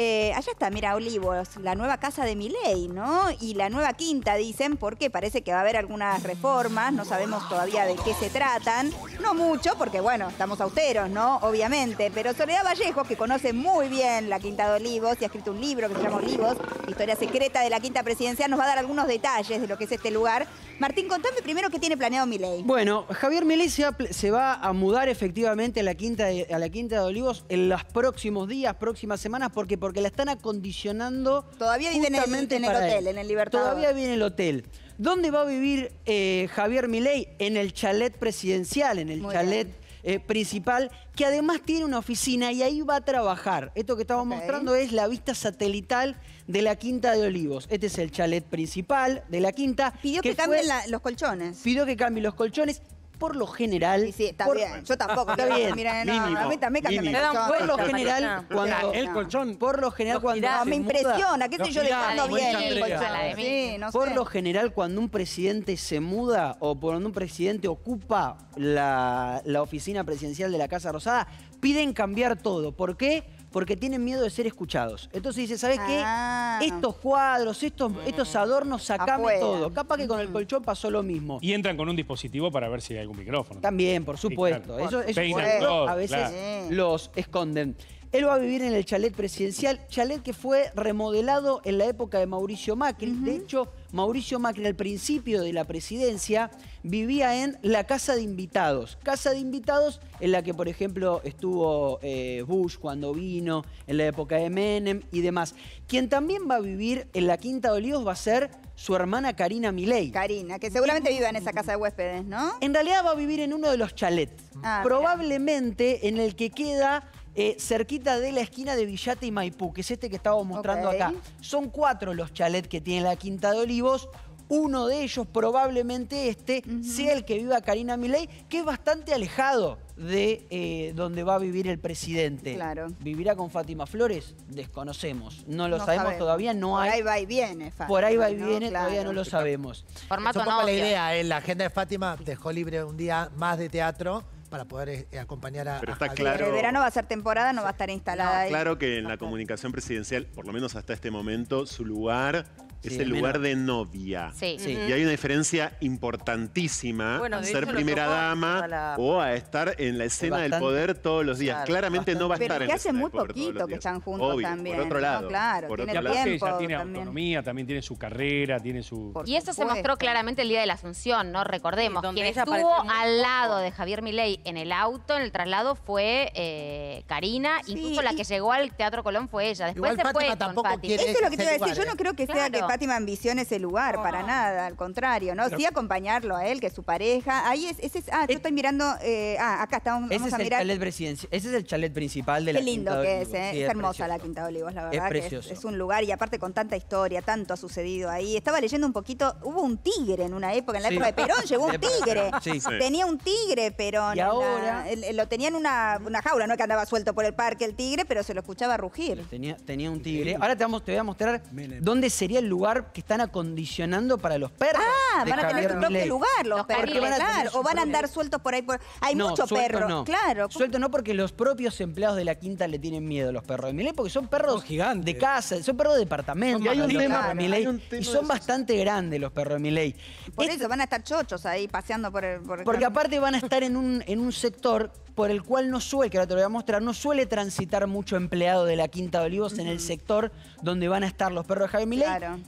Eh, allá está, mira, Olivos, la nueva casa de Milei, ¿no? Y la nueva quinta, dicen, porque parece que va a haber algunas reformas, no sabemos todavía de qué se tratan. No mucho, porque bueno, estamos austeros, ¿no? Obviamente. Pero Soledad Vallejo, que conoce muy bien la quinta de Olivos y ha escrito un libro que se llama Olivos, Historia Secreta de la Quinta Presidencial, nos va a dar algunos detalles de lo que es este lugar. Martín, contame primero qué tiene planeado Milei. Bueno, Javier Milei se, va a mudar efectivamente a la quinta de, a la quinta de Olivos en los próximos días, próximas semanas, porque por porque la están acondicionando. Todavía viene en el, hotel, en el Libertador. Todavía viene el hotel. ¿Dónde va a vivir eh, Javier Milei? En el chalet presidencial, en el chalet eh, principal, que además tiene una oficina y ahí va a trabajar. Esto que estamos mostrando es la vista satelital de la Quinta de Olivos. Este es el chalet principal de la Quinta. Pidió que, cambien los colchones. Pidió que cambien los colchones por lo general. Sí, sí, está bien. Yo tampoco. Está bien. Mira, no, Me da Por lo general, cuando. El colchón. Por lo general, cuando. me impresiona. ¿Qué estoy yo dejando bien? Pues, por lo general, cuando un presidente se muda o cuando un presidente ocupa la, la oficina presidencial de la Casa Rosada, piden cambiar todo. ¿Por qué? porque tienen miedo de ser escuchados. Entonces dice, ¿sabes qué? Ah. Estos cuadros, estos, estos adornos, sacame todo. Capaz que con el colchón pasó lo mismo. Y entran con un dispositivo para ver si hay algún micrófono. También, por supuesto. Eso, eso, a veces los esconden. Él va a vivir en el chalet presidencial, chalet que fue remodelado en la época de Mauricio Macri. De hecho, Mauricio Macri al principio de la presidencia vivía en la Casa de Invitados. Casa de Invitados en la que, por ejemplo, estuvo eh, Bush cuando vino, en la época de Menem y demás. Quien también va a vivir en la Quinta de Olivos va a ser su hermana Karina Milei. Karina, que seguramente viva en esa casa de huéspedes, ¿no? En realidad va a vivir en uno de los chalets. Ah, probablemente en el que queda eh, cerquita de la esquina de Villate y Maipú, que es este que estábamos mostrando acá. Son cuatro los chalets que tiene la Quinta de Olivos. Uno de ellos, probablemente este, sea el que viva Karina Milei, que es bastante alejado de eh, donde va a vivir el presidente. Claro. ¿Vivirá con Fátima Flores? Desconocemos. No lo sabemos, todavía, no Por ahí va y viene, Fátima. Por ahí va y viene, todavía no lo sabemos. Formato la idea, ¿eh? la agenda de Fátima dejó libre un día más de teatro para poder eh, acompañar a... Pero está claro... El verano va a ser temporada, no va a estar instalada. No, Claro que en la comunicación presidencial, por lo menos hasta este momento, su lugar es el lugar de novia. Y hay una diferencia importantísima ser primera dama o a estar en la escena del poder todos los días. Claramente no va a estar Pero en que hace muy poquito que están juntos también. Por otro lado. claro, por tiene Tiempo, ella tiene autonomía, también tiene su carrera, tiene su... y eso se mostró claramente el día de la Asunción, ¿no? Recordemos, quien estuvo al lado de Javier Milei en el auto, en el traslado, fue eh, Karina. Incluso la que llegó al Teatro Colón fue ella. Después se fue Eso es lo que te a decir. Yo no creo que sea Fátima ambición ese lugar, para ah. nada, al contrario, ¿no? sí acompañarlo a él, que es su pareja. Ahí es, ese ah, yo eh, estoy mirando, eh, ah, acá estamos, vamos a mirar. El chalet ese es el chalet principal de Qué lindo que ¿eh? es, es, hermosa la Quinta de Olivos, la verdad. Es precioso. es, un lugar, y aparte con tanta historia, tanto ha sucedido ahí. Estaba leyendo un poquito, hubo un tigre en una época, en la época de Perón llegó un tigre. Sí. Tenía un tigre, pero. Y ahora... lo tenía en una, jaula, no que andaba suelto por el parque el tigre, pero se lo escuchaba rugir. Tenía, tenía un tigre. Ahora te, vamos, te voy a mostrar dónde sería el lugar lugar que están acondicionando para los perros. Ah, van a tener su propio lugar los, perros, O van a andar sueltos por ahí. Hay muchos perros, no. claro. Sueltos no porque los propios empleados de la quinta le tienen miedo a los perros de Miley porque son perros gigantes. de casa, son perros de departamento. Y hay un, tema, y son bastante grandes los perros de Miley. Por eso van a estar chochos ahí paseando por el... porque aparte van a estar en un, en un sector por el cual no suele, que ahora te lo voy a mostrar, no suele transitar mucho empleado de la Quinta de Olivos en el sector donde van a estar los perros de Javier Milei. Claro.